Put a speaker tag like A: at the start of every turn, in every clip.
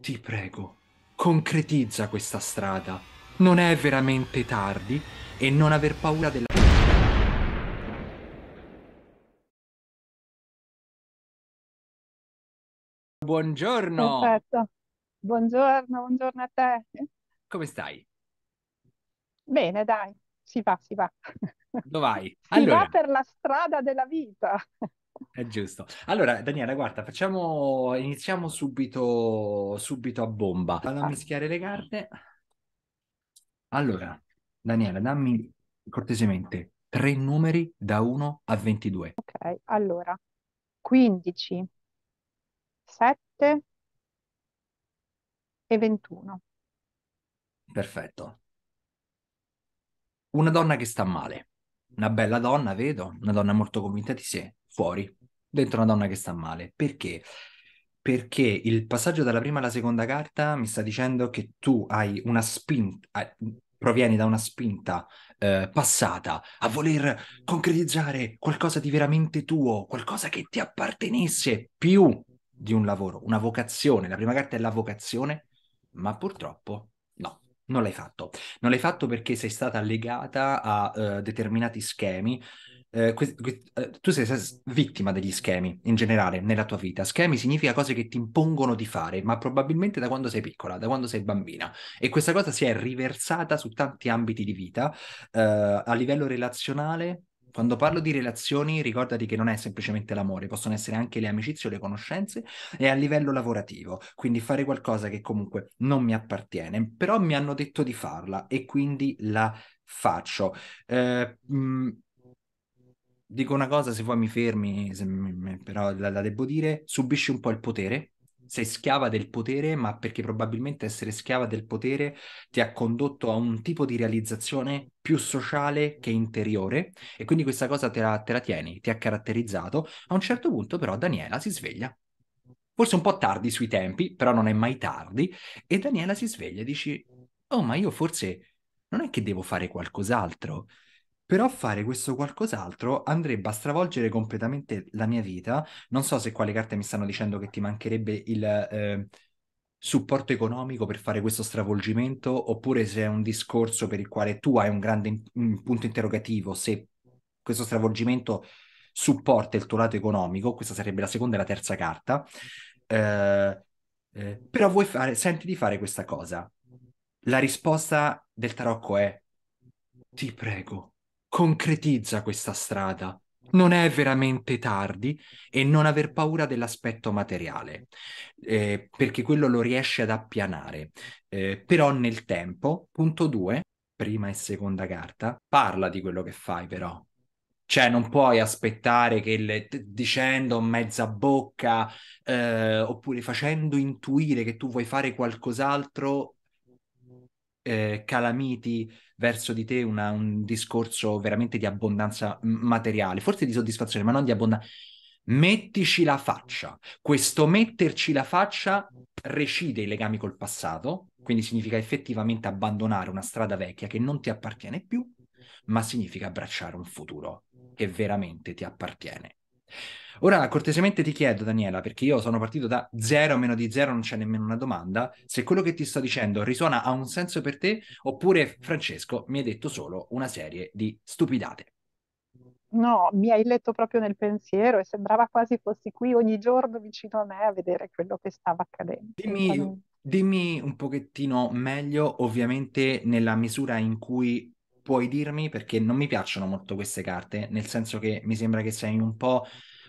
A: Ti prego, concretizza questa strada. Non è veramente tardi e non aver paura della... Buongiorno.
B: Perfetto. Buongiorno, buongiorno a te. Come stai? Bene, dai si va, si va.
A: Dove vai? Allora. Si va
B: per la strada della vita.
A: È giusto. Allora, Daniela, guarda, facciamo, iniziamo subito, subito a bomba. Vado a mischiare le carte. Allora, Daniela, dammi cortesemente tre numeri da 1 a 22. Ok,
B: allora, 15, 7 e 21.
A: Perfetto una donna che sta male, una bella donna, vedo, una donna molto convinta di sé, fuori, dentro una donna che sta male. Perché? Perché il passaggio dalla prima alla seconda carta mi sta dicendo che tu hai una spinta, provieni da una spinta eh, passata a voler concretizzare qualcosa di veramente tuo, qualcosa che ti appartenesse più di un lavoro, una vocazione. La prima carta è la vocazione, ma purtroppo non l'hai fatto. Non l'hai fatto perché sei stata legata a uh, determinati schemi. Uh, eh, que- que- uh, eh, tu sei, sei vittima degli schemi in generale nella tua vita. Schemi significa cose che ti impongono di fare, ma probabilmente da quando sei piccola, da quando sei bambina. E questa cosa si è riversata su tanti ambiti di vita, a livello relazionale, quando parlo di relazioni, ricordati che non è semplicemente l'amore, possono essere anche le amicizie o le conoscenze e a livello lavorativo, quindi fare qualcosa che comunque non mi appartiene, però mi hanno detto di farla e quindi la faccio. Eh, mh, mm, dico una cosa, se vuoi mi fermi, mi, però la, la devo dire, subisci un po' il potere sei schiava del potere, ma perché probabilmente essere schiava del potere ti ha condotto a un tipo di realizzazione più sociale che interiore e quindi questa cosa te la, te la tieni, ti ha caratterizzato. A un certo punto però Daniela si sveglia forse un po' tardi sui tempi, però non è mai tardi, e Daniela si sveglia e dici: oh ma io forse non è che devo fare qualcos'altro, però fare questo qualcos'altro andrebbe a stravolgere completamente la mia vita. Non so se qua le carte mi stanno dicendo che ti mancherebbe il eh, supporto economico per fare questo stravolgimento, oppure se è un discorso per il quale tu hai un grande in- un punto interrogativo, se questo stravolgimento supporta il tuo lato economico, questa sarebbe la seconda e la terza carta. eh, eh però vuoi fare, senti di fare questa cosa. La risposta del tarocco è ti prego, concretizza questa strada. Non è veramente tardi e non aver paura dell'aspetto materiale, eh, perché quello lo riesce ad appianare. Eh, però nel tempo, punto 2, prima e seconda carta, parla di quello che fai però. Cioè, non puoi aspettare che le, dicendo mezza bocca eh, oppure facendo intuire che tu vuoi fare qualcos'altro eh, calamiti verso di te una, un discorso veramente di abbondanza materiale, forse di soddisfazione, ma non di abbondanza. Mettici la faccia. Questo metterci la faccia recide i legami col passato, quindi significa effettivamente abbandonare una strada vecchia che non ti appartiene più, ma significa abbracciare un futuro che veramente ti appartiene. Ora cortesemente ti chiedo, Daniela, perché io sono partito da zero, meno di zero non c'è nemmeno una domanda, se quello che ti sto dicendo risuona ha un senso per te oppure Francesco mi ha detto solo una serie di stupidate.
B: No, mi hai letto proprio nel pensiero e sembrava quasi fossi qui ogni giorno vicino a me a vedere quello che stava accadendo. Dimmi,
A: dimmi un pochettino meglio, ovviamente nella misura in cui puoi dirmi? Perché non mi piacciono molto queste carte, nel senso che mi sembra che sei un po'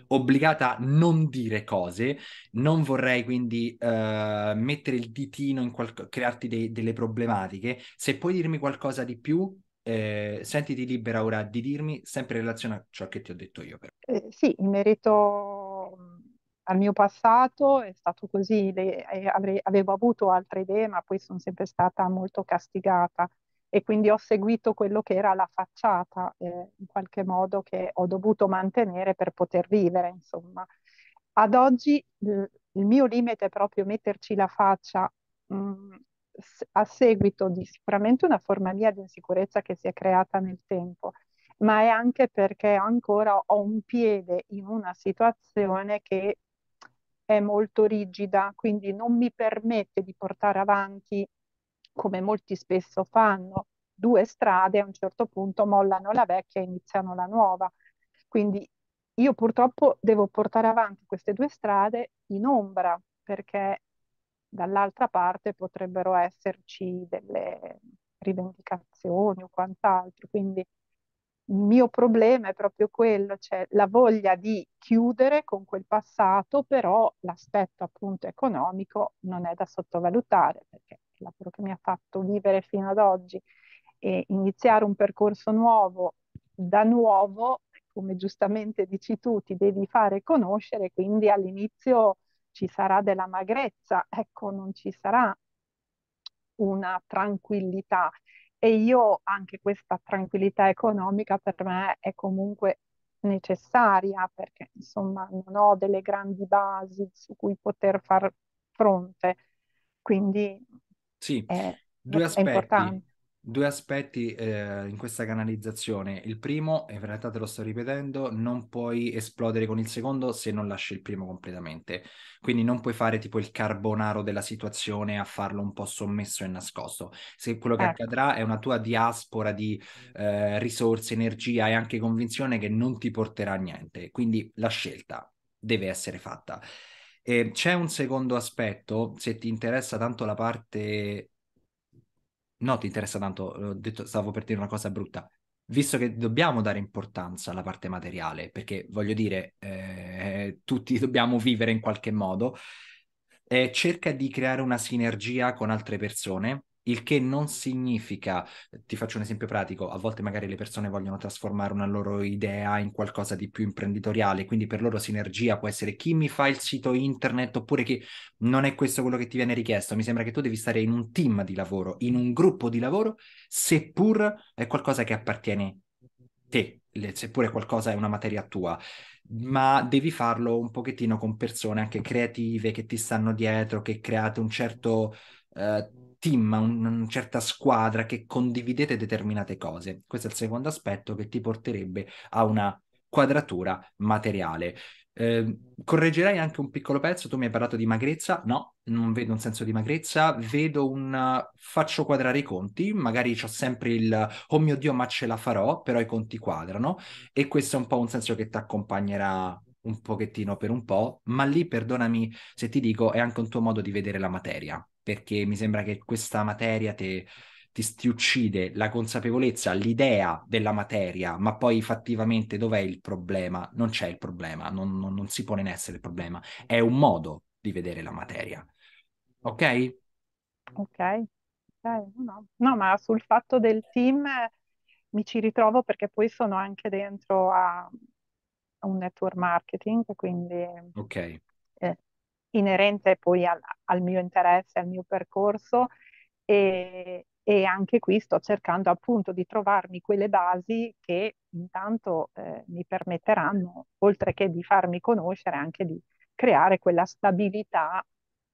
A: obbligata a non dire cose, non vorrei quindi uh, mettere il ditino in qualcosa, crearti de- delle problematiche. Se puoi dirmi qualcosa di più, eh, sentiti libera ora di dirmi, sempre in relazione a ciò che ti ho detto io. Però.
B: Eh, sì, in merito mm, al mio passato è stato così, le, eh, avrei, avevo avuto altre idee, ma poi sono sempre stata molto castigata e quindi ho seguito quello che era la facciata, eh, in qualche modo, che ho dovuto mantenere per poter vivere, insomma. Ad oggi il mio limite è proprio metterci la faccia mh, mm, a seguito di sicuramente una forma mia di insicurezza che si è creata nel tempo, ma è anche perché ancora ho un piede in una situazione che è molto rigida, quindi non mi permette di portare avanti come molti spesso fanno, due strade, a un certo punto mollano la vecchia e iniziano la nuova. Quindi io purtroppo devo portare avanti queste due strade in ombra, perché dall'altra parte potrebbero esserci delle rivendicazioni o quant'altro. Quindi il mio problema è proprio quello, cioè la voglia di chiudere con quel passato, però l'aspetto appunto economico non è da sottovalutare, perché averla, quello che mi ha fatto vivere fino ad oggi e iniziare un percorso nuovo da nuovo, come giustamente dici tu, ti devi fare conoscere, quindi all'inizio ci sarà della magrezza, ecco, non ci sarà una tranquillità. E io anche questa tranquillità economica per me è comunque necessaria perché insomma non ho delle grandi basi su cui poter far fronte. Quindi
A: sì, è, due aspetti, due aspetti eh, in questa canalizzazione. Il primo, e in realtà te lo sto ripetendo, non puoi esplodere con il secondo se non lasci il primo completamente. Quindi non puoi fare tipo il carbonaro della situazione a farlo un po' sommesso e nascosto. Se quello che eh. accadrà è una tua diaspora di eh, risorse, energia e anche convinzione che non ti porterà a niente. Quindi la scelta deve essere fatta. E c'è un secondo aspetto, se ti interessa tanto la parte... No, ti interessa tanto, detto, stavo per dire una cosa brutta, visto che dobbiamo dare importanza alla parte materiale, perché voglio dire, eh, tutti dobbiamo vivere in qualche modo, eh, cerca di creare una sinergia con altre persone il che non significa, ti faccio un esempio pratico, a volte magari le persone vogliono trasformare una loro idea in qualcosa di più imprenditoriale, quindi per loro sinergia può essere chi mi fa il sito internet oppure chi non è questo quello che ti viene richiesto, mi sembra che tu devi stare in un team di lavoro, in un gruppo di lavoro, seppur è qualcosa che appartiene a te, seppure qualcosa è una materia tua, ma devi farlo un pochettino con persone anche creative che ti stanno dietro, che create un certo... Eh, team, una certa squadra che condividete determinate cose. Questo è il secondo aspetto che ti porterebbe a una quadratura materiale. Eh, correggerai anche un piccolo pezzo, tu mi hai parlato di magrezza, no, non vedo un senso di magrezza, vedo un faccio quadrare i conti, magari ho sempre il oh mio Dio ma ce la farò, però i conti quadrano e questo è un po' un senso che ti accompagnerà un pochettino per un po', ma lì perdonami se ti dico è anche un tuo modo di vedere la materia perché mi sembra che questa materia te, ti, ti, uccide la consapevolezza, l'idea della materia, ma poi effettivamente dov'è il problema? Non c'è il problema, non, non, non si pone in essere il problema, è un modo di vedere la materia. Ok?
B: Ok, okay. No. no, ma sul fatto del team eh, mi ci ritrovo perché poi sono anche dentro a un network marketing, quindi Ok. eh, inerente poi al, al mio interesse, al mio percorso e, e anche qui sto cercando appunto di trovarmi quelle basi che intanto eh, mi permetteranno, oltre che di farmi conoscere, anche di creare quella stabilità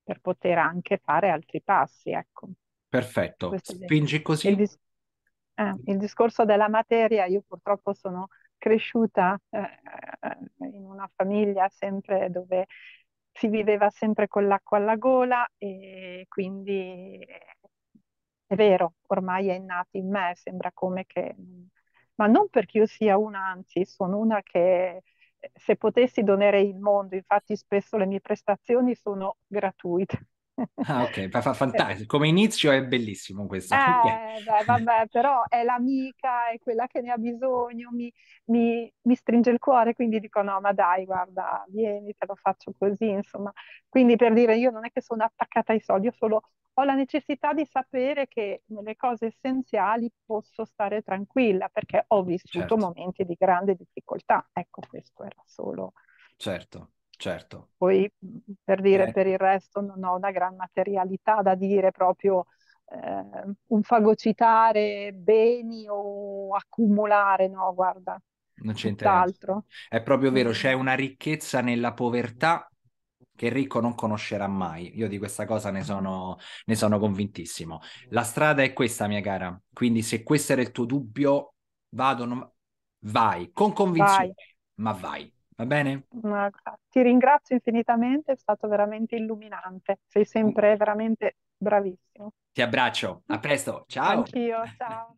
B: per poter anche fare altri passi. Ecco.
A: Perfetto, spingi così. Il, dis-
B: eh, il, discorso della materia, io purtroppo sono cresciuta eh, in una famiglia sempre dove si viveva sempre con l'acqua alla gola e quindi è vero, ormai è innato in me, sembra come che... Ma non perché io sia una, anzi, sono una che eh, se potessi donare il mondo, infatti spesso le mie prestazioni sono gratuite.
A: Ah, ok, fa, fa fantastico. Come inizio è bellissimo questo. Eh,
B: beh, vabbè, però è l'amica, è quella che ne ha bisogno, mi, mi, mi, stringe il cuore, quindi dico no, ma dai, guarda, vieni, te lo faccio così, insomma. Quindi per dire, io non è che sono attaccata ai soldi, io solo ho la necessità di sapere che nelle cose essenziali posso stare tranquilla, perché ho vissuto certo. momenti di grande difficoltà. Ecco, questo era solo.
A: Certo. Certo.
B: Poi per dire eh. per il resto non ho una gran materialità da dire proprio eh, un fagocitare beni o accumulare, no, guarda.
A: Non c'entra altro. È proprio vero, c'è una ricchezza nella povertà che il ricco non conoscerà mai. Io di questa cosa ne sono, ne sono convintissimo. La strada è questa, mia cara. Quindi se questo era il tuo dubbio, vado, non... vai, con convinzione, vai. ma vai. Va bene?
B: Ma, ti ringrazio infinitamente, è stato veramente illuminante. Sei sempre veramente bravissimo.
A: Ti abbraccio, a presto, ciao. Anch'io,
B: ciao.